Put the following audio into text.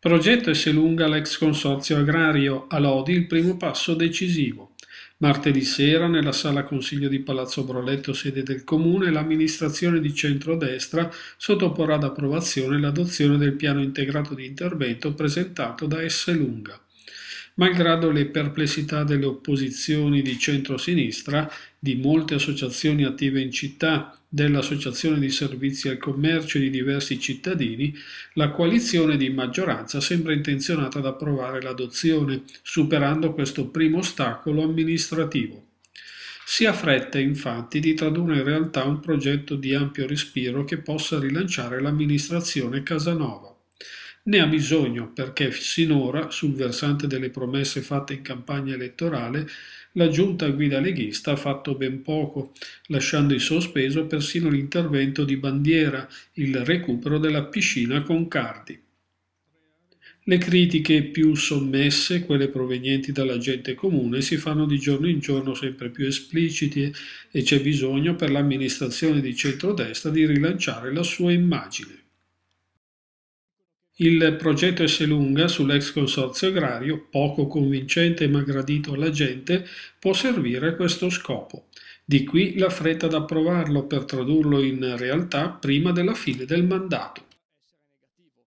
Progetta e si lunga l'ex consorzio agrario a Lodi il primo passo decisivo. Martedì sera, nella sala consiglio di Palazzo Broletto, sede del comune, l'amministrazione di centrodestra sottoporrà ad approvazione l'adozione del piano integrato di intervento presentato da S. Lunga malgrado le perplessità delle opposizioni di centro-sinistra, di molte associazioni attive in città, dell'Associazione di Servizi al Commercio e di diversi cittadini, la coalizione di maggioranza sembra intenzionata ad approvare l'adozione, superando questo primo ostacolo amministrativo. Si affretta infatti di tradurre in realtà un progetto di ampio respiro che possa rilanciare l'amministrazione Casanova. Ne ha bisogno perché sinora, sul versante delle promesse fatte in campagna elettorale, la giunta guida leghista ha fatto ben poco, lasciando in sospeso persino l'intervento di Bandiera, il recupero della piscina con Cardi. Le critiche più sommesse, quelle provenienti dalla gente comune, si fanno di giorno in giorno sempre più esplicite e c'è bisogno per l'amministrazione di centrodestra di rilanciare la sua immagine. Il progetto S. Lunga sull'ex consorzio agrario, poco convincente ma gradito alla gente, può servire a questo scopo. Di qui la fretta ad approvarlo per tradurlo in realtà prima della fine del mandato.